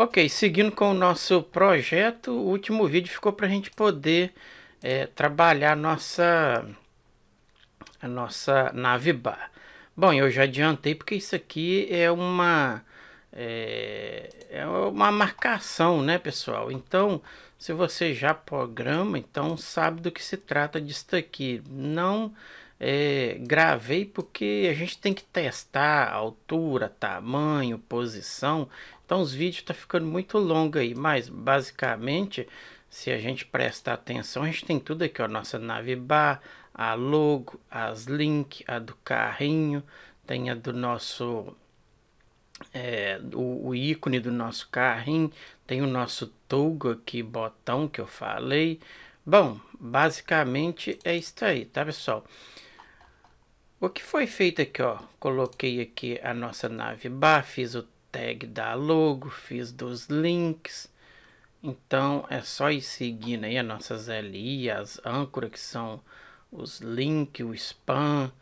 Ok, seguindo com o nosso projeto, o último vídeo ficou para a gente poder é, trabalhar a nossa, a nossa nave bar. Bom, eu já adiantei porque isso aqui é uma, é, é uma marcação, né pessoal? Então, se você já programa, então sabe do que se trata disso aqui. Não é, gravei porque a gente tem que testar altura, tamanho, posição. Então os vídeos tá ficando muito longo aí, mas basicamente, se a gente prestar atenção, a gente tem tudo aqui, ó, nossa nave bar, a logo, as link, a do carrinho, tem a do nosso é, o, o, ícone do nosso carrinho, tem o nosso toggle aqui, botão que eu falei. Bom, basicamente é isso aí, tá pessoal? O que foi feito aqui, ó, coloquei aqui a nossa nave bar, fiz o tag da logo, fiz dos links. Então é só ir seguindo aí as nossas LI, as âncoras que são os links, o spam,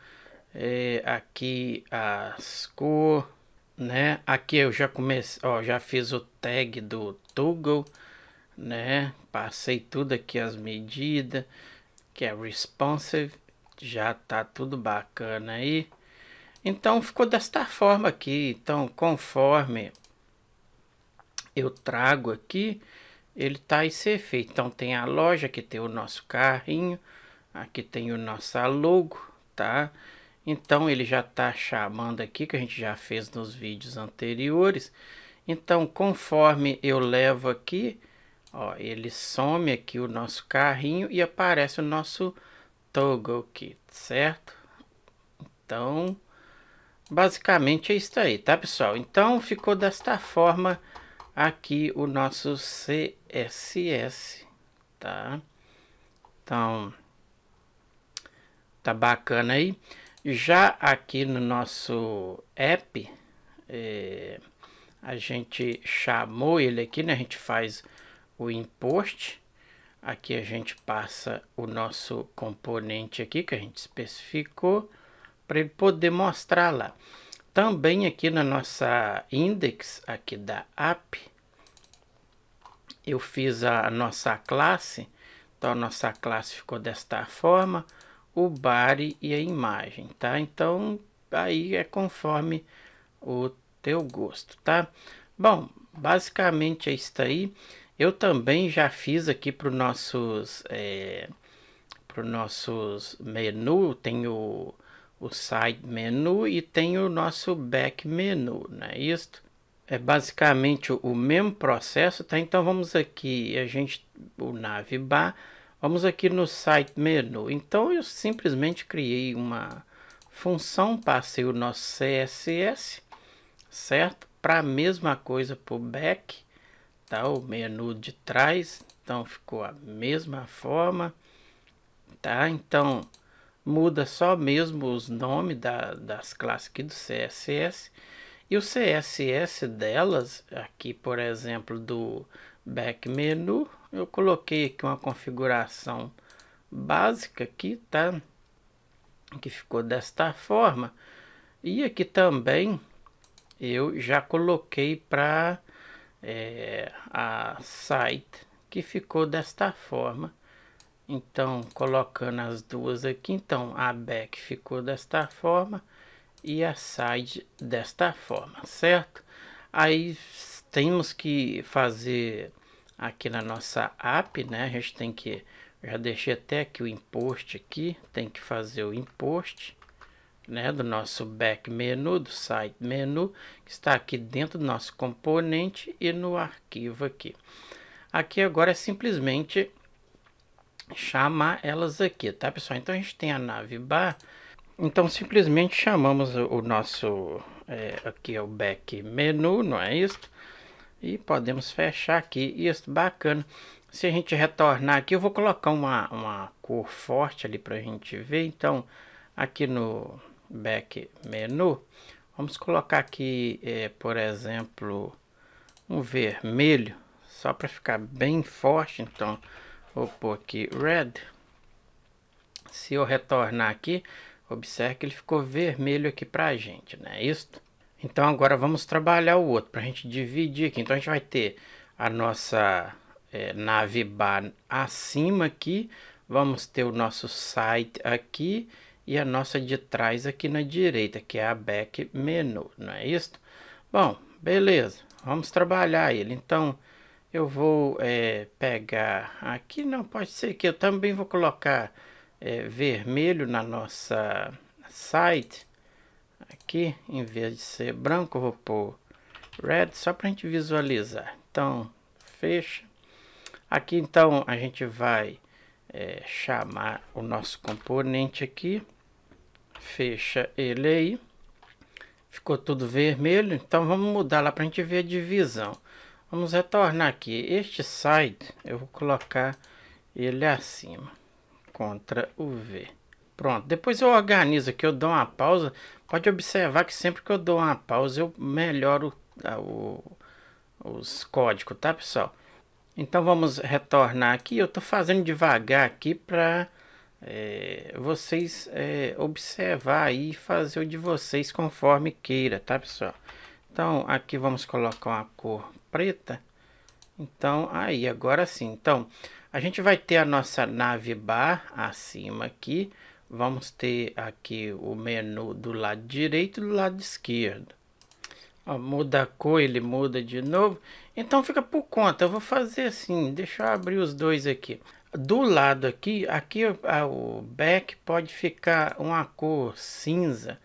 é, aqui as cor, né? Aqui eu já comecei, ó, já fiz o tag do toggle, né? Passei tudo aqui as medidas, que é responsive, já tá tudo bacana aí. Então ficou desta forma aqui. Então, conforme eu trago aqui, ele tá esse efeito. Então tem a loja, que tem o nosso carrinho, aqui tem o nosso logo, tá? Então ele já tá chamando aqui, que a gente já fez nos vídeos anteriores. Então conforme eu levo aqui, ó, ele some aqui o nosso carrinho e aparece o nosso toggle kit, certo? Então Basicamente é isso aí, tá pessoal? Então ficou desta forma aqui o nosso CSS, tá? Então, tá bacana aí. Já aqui no nosso app, é, a gente chamou ele aqui, né? A gente faz o import. Aqui a gente passa o nosso componente aqui que a gente especificou para ele poder mostrar lá. Também aqui na nossa index aqui da app, eu fiz a nossa classe, então a nossa classe ficou desta forma, o body e a imagem, tá? Então aí é conforme o teu gosto, tá? Bom, basicamente é isso aí. Eu também já fiz aqui para os nossos, é, eh, para nossos menu, tem o o side menu e tem o nosso back menu, né? Isto é basicamente o mesmo processo, tá? Então vamos aqui, a gente, o navbar, vamos aqui no site menu. Então eu simplesmente criei uma função, passei o nosso CSS, certo? Para a mesma coisa para o back, tá? O menu de trás, então ficou a mesma forma, tá? Então muda só mesmo os nomes da, das classes aqui do CSS. E o CSS delas, aqui por exemplo do back menu, eu coloquei aqui uma configuração básica aqui, tá? Que ficou desta forma. E aqui também eu já coloquei para é, eh, a site que ficou desta forma. Então, colocando as duas aqui, então a back ficou desta forma e a side desta forma, certo? Aí temos que fazer aqui na nossa app, né? A gente tem que, já deixei até aqui o imposto aqui, tem que fazer o imposto, né? Do nosso back menu, do site menu, que está aqui dentro do nosso componente e no arquivo aqui. Aqui agora é simplesmente chamar elas aqui, tá pessoal? Então a gente tem a nave bar, então simplesmente chamamos o nosso, é, aqui é o back menu, não é isso? E podemos fechar aqui, isso, bacana. Se a gente retornar aqui, eu vou colocar uma, uma cor forte ali para a gente ver, então aqui no back menu, vamos colocar aqui, é, por exemplo, um vermelho, só para ficar bem forte, então... Vou pôr aqui red. Se eu retornar aqui, observe que ele ficou vermelho aqui para a gente, né? É isso. Então agora vamos trabalhar o outro para a gente dividir aqui. Então a gente vai ter a nossa é, nave bar acima aqui, vamos ter o nosso site aqui e a nossa de trás aqui na direita, que é a back menu, não é isso? Bom, beleza, vamos trabalhar ele. Então, eu vou é, pegar aqui, não pode ser que eu também vou colocar é, vermelho na nossa site, aqui, em vez de ser branco, vou pôr red, só para a gente visualizar, então, fecha, aqui então a gente vai é, chamar o nosso componente aqui, fecha ele aí, ficou tudo vermelho, então vamos mudar lá para a gente ver a divisão, Vamos retornar aqui. Este side eu vou colocar ele acima. Ctrl V. Pronto. Depois eu organizo aqui, eu dou uma pausa. Pode observar que sempre que eu dou uma pausa eu melhoro ah, o, os códigos, tá pessoal? Então vamos retornar aqui. Eu estou fazendo devagar aqui para é, eh, vocês é, observar e fazer o de vocês conforme queira, tá pessoal? Então aqui vamos colocar uma cor preta. Então, aí, agora sim. Então, a gente vai ter a nossa nave bar acima aqui. Vamos ter aqui o menu do lado direito e do lado esquerdo. Ó, muda a cor, ele muda de novo. Então fica por conta, eu vou fazer assim, deixa eu abrir os dois aqui. Do lado aqui, aqui o back pode ficar uma cor cinza,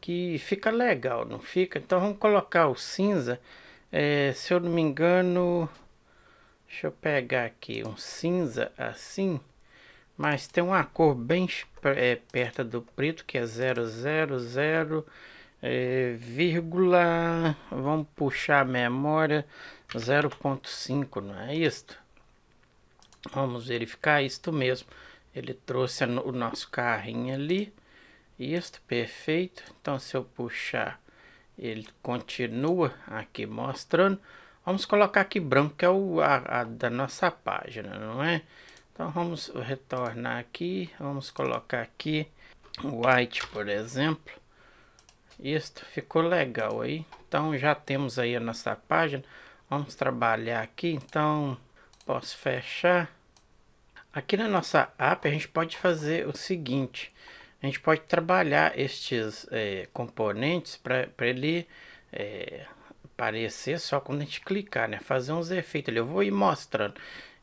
que fica legal, não fica? Então vamos colocar o cinza é, se eu não me engano, deixa eu pegar aqui um cinza assim, mas tem uma cor bem é, perto do preto que é 000, é, vírgula, vamos puxar a memória, 0.5, não é isto? Vamos verificar isto mesmo. Ele trouxe o nosso carrinho ali. Isto, perfeito. Então, se eu puxar ele continua aqui mostrando. Vamos colocar aqui branco, que é o a, a da nossa página, não é? Então vamos retornar aqui, vamos colocar aqui white, por exemplo. Isto ficou legal aí. Então já temos aí a nossa página. Vamos trabalhar aqui, então posso fechar. Aqui na nossa app a gente pode fazer o seguinte a gente pode trabalhar estes é, componentes para ele é, aparecer só quando a gente clicar, né? Fazer uns efeitos ali. Eu vou ir mostrando.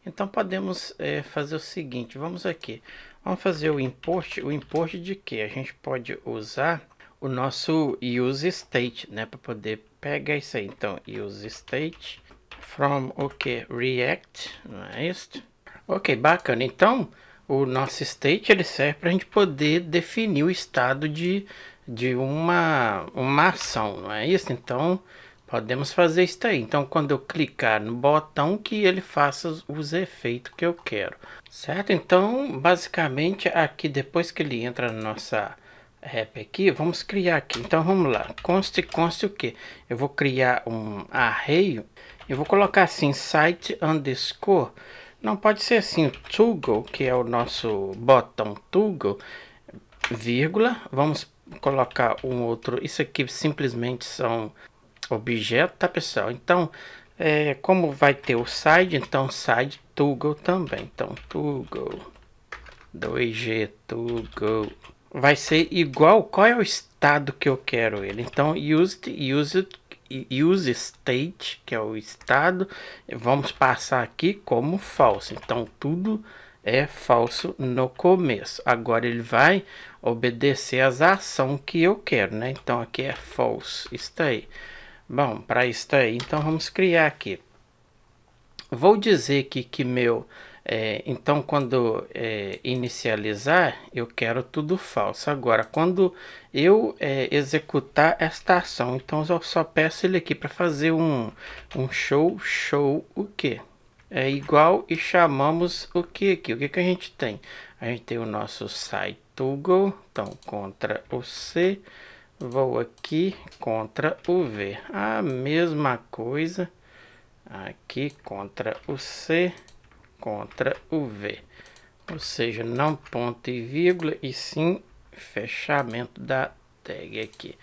Então podemos é, fazer o seguinte, vamos aqui. Vamos fazer o import, o import de que? A gente pode usar o nosso use state, né, para poder pegar isso aí. Então, use state from o okay, que? React, não é isso? OK, bacana. Então, o nosso state ele serve para a gente poder definir o estado de, de uma, uma ação, não é isso? Então podemos fazer isso aí. Então quando eu clicar no botão que ele faça os efeitos que eu quero, certo? Então basicamente aqui depois que ele entra na nossa app aqui, vamos criar aqui. Então vamos lá, conste, conste o que? Eu vou criar um array, eu vou colocar assim site underscore não pode ser assim, o toggle, que é o nosso botão toggle, vírgula, vamos colocar um outro, isso aqui simplesmente são objetos, tá pessoal? Então, é, como vai ter o side, então side toggle também, então toggle, 2G toggle, vai ser igual, qual é o estado que eu quero ele, então used, used use state, que é o estado, vamos passar aqui como falso. Então tudo é falso no começo. Agora ele vai obedecer às ações que eu quero, né? Então aqui é false, está aí. Bom, para isso aí, então vamos criar aqui. Vou dizer aqui que meu é, então, quando é, inicializar, eu quero tudo falso. Agora, quando eu é, executar esta ação, então eu só peço ele aqui para fazer um, um show, show o que? É igual e chamamos o que aqui? O que, que a gente tem? A gente tem o nosso site Google. então contra o C, vou aqui contra o V. A mesma coisa, aqui contra o C, contra o V. Ou seja, não ponto e vírgula, e sim fechamento da tag aqui.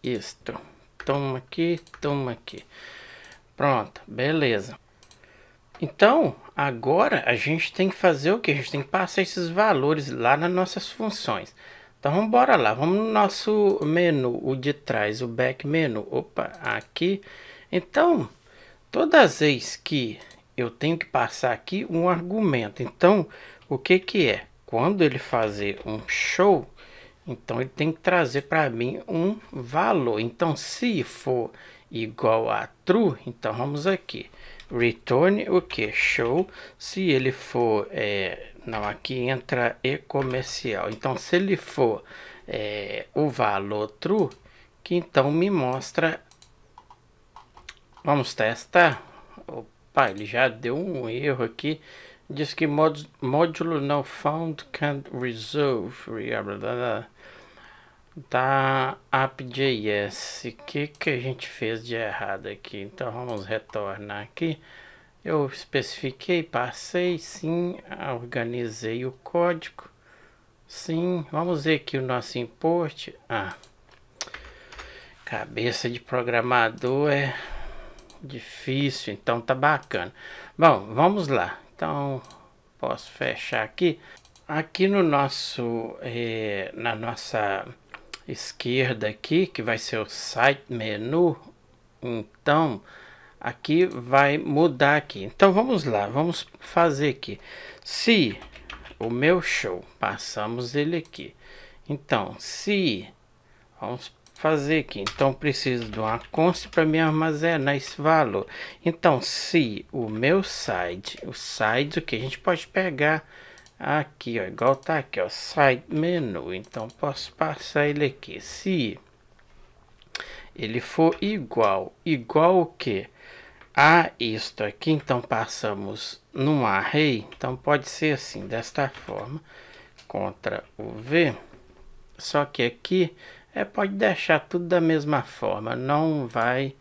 Isto. Toma aqui, toma aqui. Pronto, beleza. Então, agora a gente tem que fazer o que? A gente tem que passar esses valores lá nas nossas funções. Então, vamos bora lá. Vamos no nosso menu, o de trás, o back menu. Opa, aqui. Então, todas as vezes que eu tenho que passar aqui um argumento. Então, o que que é? Quando ele fazer um show, então ele tem que trazer para mim um valor. Então, se for igual a true, então vamos aqui. Return o que? Show. Se ele for, é, não, aqui entra e comercial. Então, se ele for é, o valor true, que então me mostra. Vamos testar. Pá, ele já deu um erro aqui. Diz que módulo não found can't resolve. Da tá, app.js. O que, que a gente fez de errado aqui? Então vamos retornar aqui. Eu especifiquei, passei, sim, organizei o código. Sim, vamos ver aqui o nosso import. Ah, cabeça de programador é Difícil, então tá bacana. Bom, vamos lá. Então, posso fechar aqui. Aqui no nosso, eh, na nossa esquerda aqui, que vai ser o site menu, então aqui vai mudar aqui. Então vamos lá, vamos fazer aqui. Se o meu show, passamos ele aqui. Então, se vamos fazer aqui. Então, preciso de uma const para me armazenar esse valor. Então, se o meu side, o side, o que a gente pode pegar aqui, ó, igual tá aqui, ó, side menu. Então, posso passar ele aqui. Se ele for igual, igual o que? a isto aqui, então passamos num array, então pode ser assim, desta forma, contra o V, só que aqui é, pode deixar tudo da mesma forma, não vai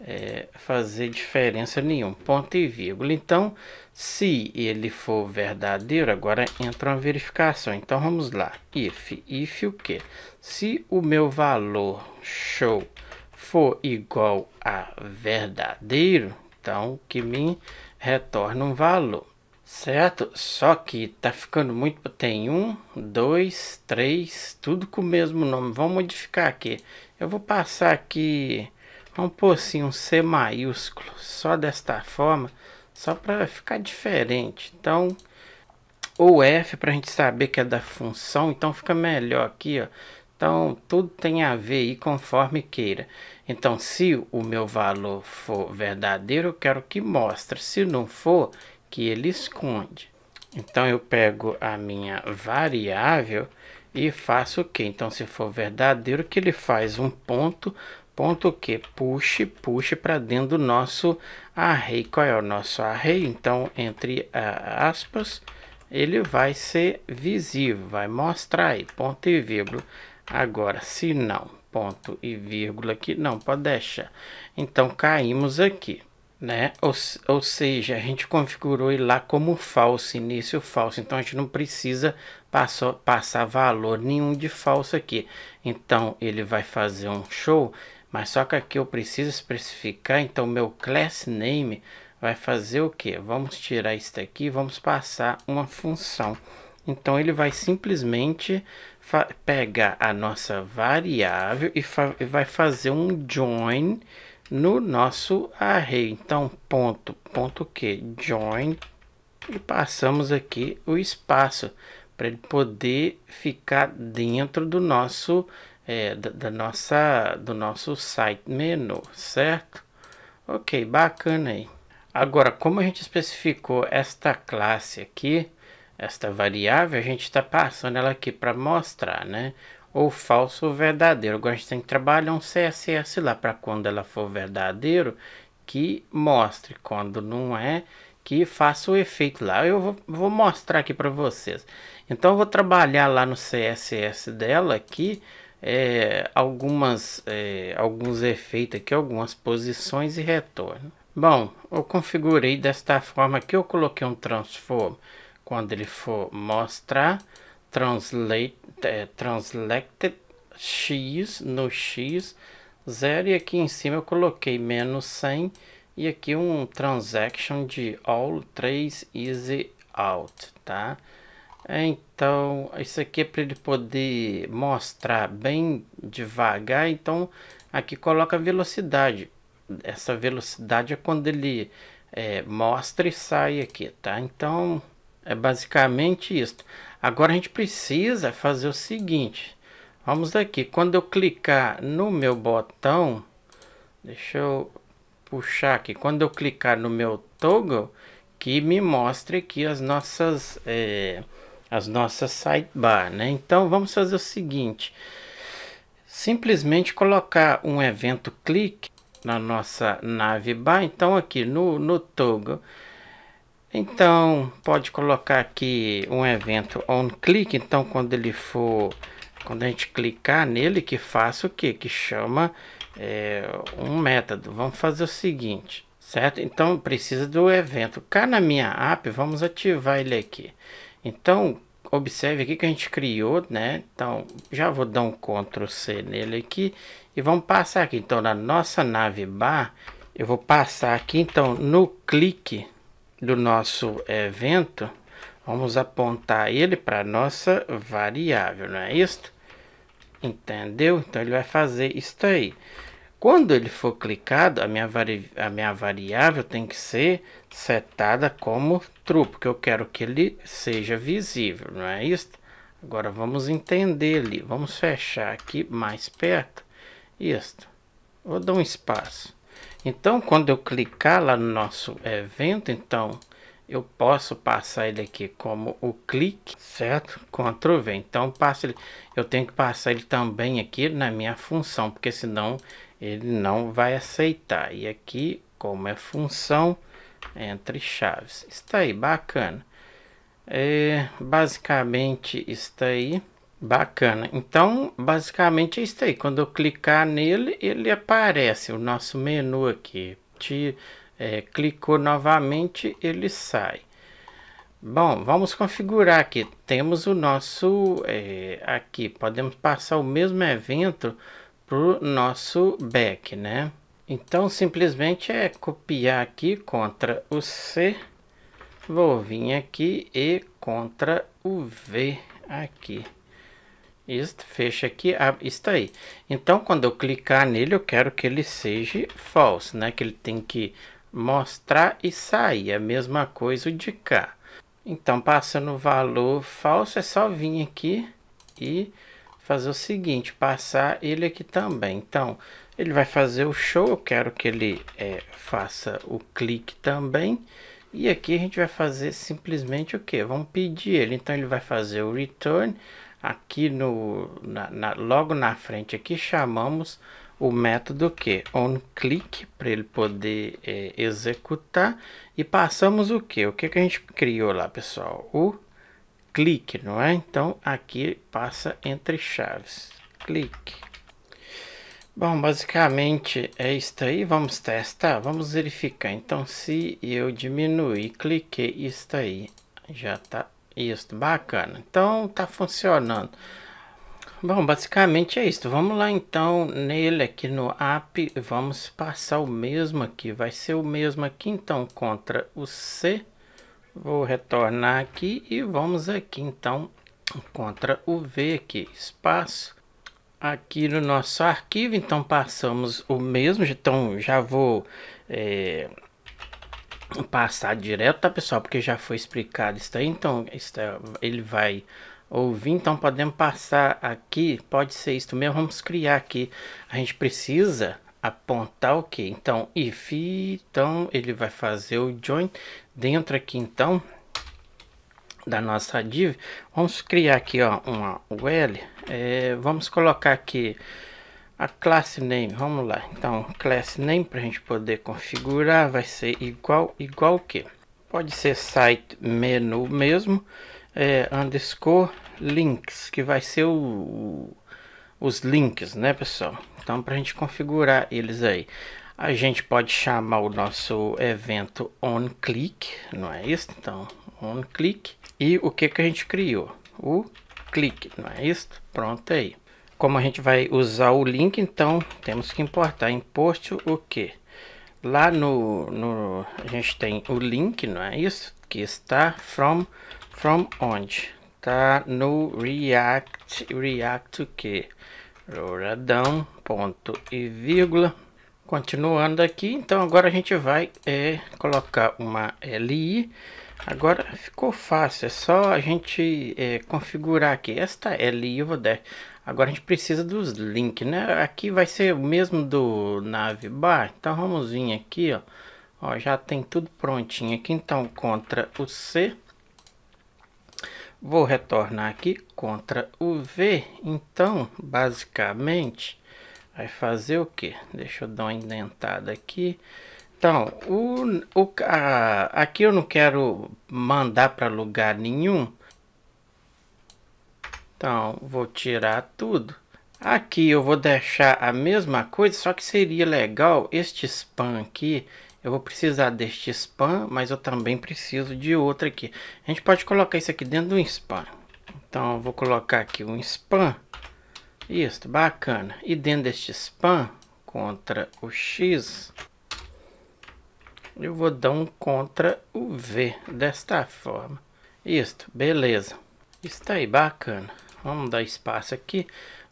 é, fazer diferença nenhuma, ponto e vírgula. Então, se ele for verdadeiro, agora entra uma verificação. Então, vamos lá, if, if o que? Se o meu valor show for igual a verdadeiro, então que me retorna um valor. Certo? Só que tá ficando muito. Tem um, dois, três, tudo com o mesmo nome. Vamos modificar aqui. Eu vou passar aqui. Vamos pôr assim um C maiúsculo. Só desta forma. Só para ficar diferente. Então. Ou F para a gente saber que é da função. Então fica melhor aqui, ó. Então, tudo tem a ver aí conforme queira. Então, se o meu valor for verdadeiro, eu quero que mostre. Se não for, que ele esconde. Então eu pego a minha variável e faço o que? Então se for verdadeiro que ele faz um ponto, ponto o que? Puxe, puxe para dentro do nosso array. Qual é o nosso array? Então entre aspas ele vai ser visível, vai mostrar aí, ponto e vírgula. Agora se não, ponto e vírgula aqui, não, pode deixar. Então caímos aqui né? Ou, ou seja, a gente configurou ele lá como falso, início falso. Então a gente não precisa passar, passar valor nenhum de falso aqui. Então ele vai fazer um show, mas só que aqui eu preciso especificar, então meu class name vai fazer o que? Vamos tirar isso daqui, vamos passar uma função. Então ele vai simplesmente pegar a nossa variável e, fa e vai fazer um join no nosso array. Então, ponto, ponto que, join, e passamos aqui o espaço para ele poder ficar dentro do nosso é, da, da, nossa do nosso site menu, certo? Ok, bacana aí. Agora, como a gente especificou esta classe aqui, esta variável, a gente está passando ela aqui para mostrar, né? ou falso ou verdadeiro. Agora a gente tem que trabalhar um CSS lá para quando ela for verdadeiro, que mostre. Quando não é, que faça o efeito lá. Eu vou, vou mostrar aqui para vocês. Então eu vou trabalhar lá no CSS dela aqui é, algumas, é, alguns efeitos aqui, algumas posições e retorno. Bom, eu configurei desta forma que eu coloquei um transform quando ele for mostrar translate, é, translated x no x zero e aqui em cima eu coloquei menos 100 e aqui um transaction de all 3 easy out, tá? Então, isso aqui é para ele poder mostrar bem devagar, então aqui coloca velocidade. Essa velocidade é quando ele é, mostra e sai aqui, tá? Então, é basicamente isso. Agora a gente precisa fazer o seguinte. Vamos daqui. Quando eu clicar no meu botão, deixa eu puxar aqui. Quando eu clicar no meu toggle, que me mostre aqui as nossas é, as nossas sidebar, né? Então vamos fazer o seguinte. Simplesmente colocar um evento clique na nossa nave bar. Então aqui no, no toggle então, pode colocar aqui um evento on click, então quando ele for, quando a gente clicar nele, que faça o que? Que chama é, um método. Vamos fazer o seguinte, certo? Então, precisa do evento. Cá na minha app, vamos ativar ele aqui. Então, observe aqui que a gente criou, né? Então, já vou dar um Ctrl C nele aqui e vamos passar aqui. Então, na nossa nave bar, eu vou passar aqui, então, no clique, do nosso evento, vamos apontar ele para a nossa variável, não é isso? Entendeu? Então, ele vai fazer isso aí. Quando ele for clicado, a minha, vari... a minha variável tem que ser setada como true, porque eu quero que ele seja visível, não é isso? Agora vamos entender ele vamos fechar aqui mais perto, isto, vou dar um espaço. Então, quando eu clicar lá no nosso evento, então eu posso passar ele aqui como o clique, certo? Ctrl V. Então, passo ele, eu tenho que passar ele também aqui na minha função, porque senão ele não vai aceitar. E aqui, como é função, entre chaves. Está aí, bacana. É, basicamente está aí. Bacana. Então, basicamente é isso aí. Quando eu clicar nele, ele aparece o nosso menu aqui. Te, é, clicou novamente, ele sai. Bom, vamos configurar aqui. Temos o nosso é, aqui. Podemos passar o mesmo evento para o nosso back, né? Então, simplesmente é copiar aqui, Ctrl o C. Vou vir aqui e Ctrl o V aqui. Isto, fecha aqui, ah, está aí. Então, quando eu clicar nele, eu quero que ele seja false, né? Que ele tem que mostrar e sair. É a mesma coisa de cá. Então, passando o valor falso, é só vir aqui e fazer o seguinte, passar ele aqui também. Então, ele vai fazer o show, eu quero que ele é, faça o clique também. E aqui a gente vai fazer simplesmente o que? Vamos pedir ele, então ele vai fazer o return aqui no, na, na, logo na frente aqui chamamos o método que on click para ele poder é, executar e passamos o que o que que a gente criou lá pessoal o clique não é então aqui passa entre chaves clique bom basicamente é isso aí vamos testar vamos verificar então se eu diminuir cliquei está aí já está isso, bacana. Então tá funcionando. Bom, basicamente é isso. Vamos lá então nele aqui no app, vamos passar o mesmo aqui. Vai ser o mesmo aqui então contra o C. Vou retornar aqui e vamos aqui então contra o V aqui, espaço. Aqui no nosso arquivo, então passamos o mesmo. Então já vou é, passar direto, tá pessoal? Porque já foi explicado isso aí, então isso ele vai ouvir, então podemos passar aqui, pode ser isso mesmo, vamos criar aqui. A gente precisa apontar o que? Então, if, então ele vai fazer o join dentro aqui então da nossa div. Vamos criar aqui ó, uma UL, é, vamos colocar aqui a classe name, vamos lá. Então, class name para a gente poder configurar vai ser igual igual que pode ser site menu mesmo, é, underscore links que vai ser o, o, os links, né, pessoal? Então, para a gente configurar eles aí, a gente pode chamar o nosso evento onClick, não é isso? Então, onClick e o que que a gente criou? O clique, não é isso? Pronto aí como a gente vai usar o link, então temos que importar imposto o que? Lá no, no a gente tem o link, não é isso? Que está from from onde? Tá no React React o que? Roradão ponto e vírgula. Continuando aqui, então agora a gente vai é, colocar uma li Agora ficou fácil, é só a gente é, configurar aqui. Esta é Lioda. Né? Agora a gente precisa dos links, né? Aqui vai ser o mesmo do Navbar. Então vamos vir aqui, ó. ó. Já tem tudo prontinho aqui. Então, contra o C. Vou retornar aqui, contra o V. Então, basicamente, vai fazer o que? Deixa eu dar uma indentada aqui. Então, o, o, a, aqui eu não quero mandar para lugar nenhum. Então, vou tirar tudo. Aqui eu vou deixar a mesma coisa, só que seria legal este spam aqui. Eu vou precisar deste spam, mas eu também preciso de outro aqui. A gente pode colocar isso aqui dentro do spam. Então, eu vou colocar aqui um spam. Isso, bacana. E dentro deste spam, contra o X, eu vou dar um contra o V desta forma. Isto, beleza. Está aí, bacana. Vamos dar espaço aqui.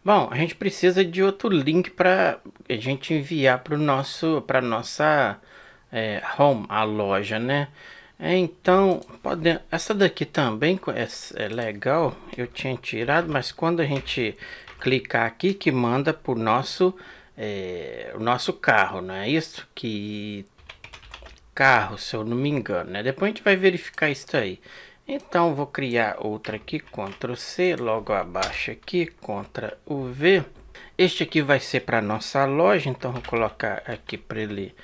Bom, a gente precisa de outro link para a gente enviar para o nosso, para nossa é, home, a loja, né? É, então, pode... essa daqui também é, é, legal, eu tinha tirado, mas quando a gente clicar aqui que manda para o nosso, é, o nosso carro, não é isso? Que carro se eu não me engano, né? Depois a gente vai verificar isso aí. Então, vou criar outra aqui, Ctrl C, logo abaixo aqui, Ctrl V. Este aqui vai ser para nossa loja, então vou colocar aqui para ele...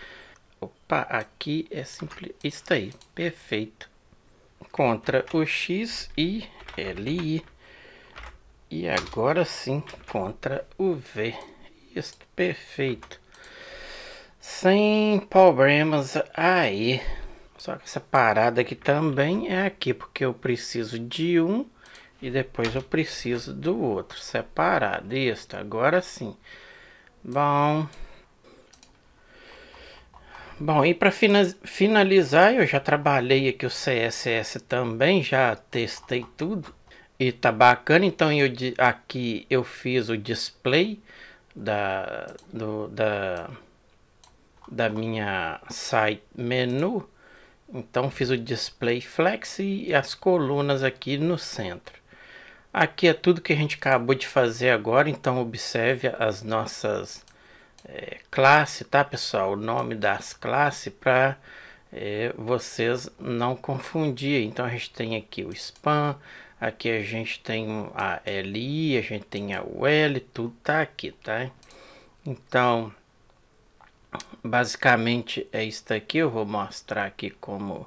Opa, aqui é simples... Isso aí, perfeito. Ctrl o X e LI. E agora sim, Ctrl o V. Isso, perfeito. Sem problemas aí. Só que essa parada aqui também é aqui, porque eu preciso de um e depois eu preciso do outro, separado. Isto, agora sim. Bom... Bom, e para finalizar, eu já trabalhei aqui o CSS também, já testei tudo e tá bacana. Então eu aqui eu fiz o display da do, da da minha site menu. Então fiz o display flex e as colunas aqui no centro. Aqui é tudo que a gente acabou de fazer agora, então observe as nossas é, eh, classes, tá pessoal? O nome das classes para é, eh, vocês não confundir. Então a gente tem aqui o spam, aqui a gente tem a LI, a gente tem a UL, tudo tá aqui, tá? Então basicamente é isso aqui eu vou mostrar aqui como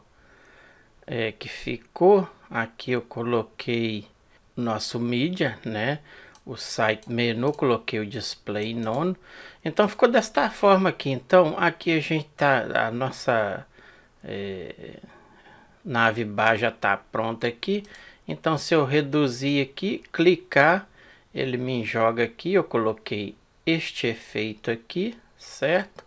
é que ficou aqui eu coloquei nosso mídia né o site menu coloquei o display nono então ficou desta forma aqui então aqui a gente tá a nossa é, nave bar já tá pronta aqui então se eu reduzir aqui clicar ele me joga aqui eu coloquei este efeito aqui certo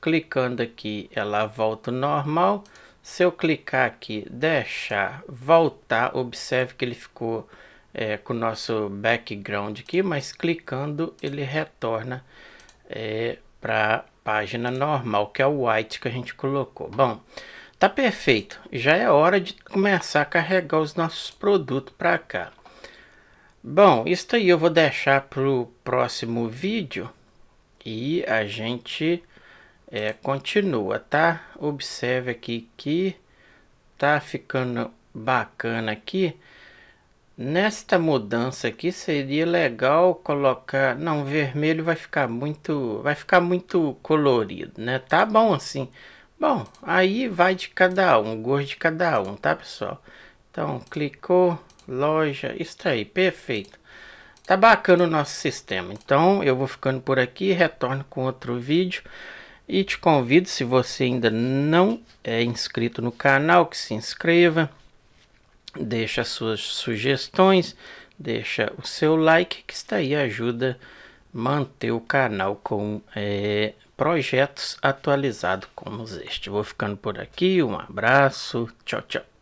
Clicando aqui, ela volta ao normal. Se eu clicar aqui, deixar voltar, observe que ele ficou é, com o nosso background aqui, mas clicando ele retorna é, para página normal, que é o white que a gente colocou. Bom, tá perfeito. Já é hora de começar a carregar os nossos produtos para cá. Bom, isso aí eu vou deixar para o próximo vídeo e a gente é, continua, tá? Observe aqui que tá ficando bacana aqui. Nesta mudança aqui seria legal colocar, não, vermelho vai ficar muito, vai ficar muito colorido, né? Tá bom assim. Bom, aí vai de cada um, gosto de cada um, tá, pessoal? Então, clicou, loja, está aí, perfeito. Tá bacana o nosso sistema. Então, eu vou ficando por aqui, retorno com outro vídeo. E te convido, se você ainda não é inscrito no canal, que se inscreva, deixa suas sugestões, deixa o seu like, que está aí ajuda a manter o canal com é, projetos atualizados como este. Vou ficando por aqui, um abraço, tchau, tchau.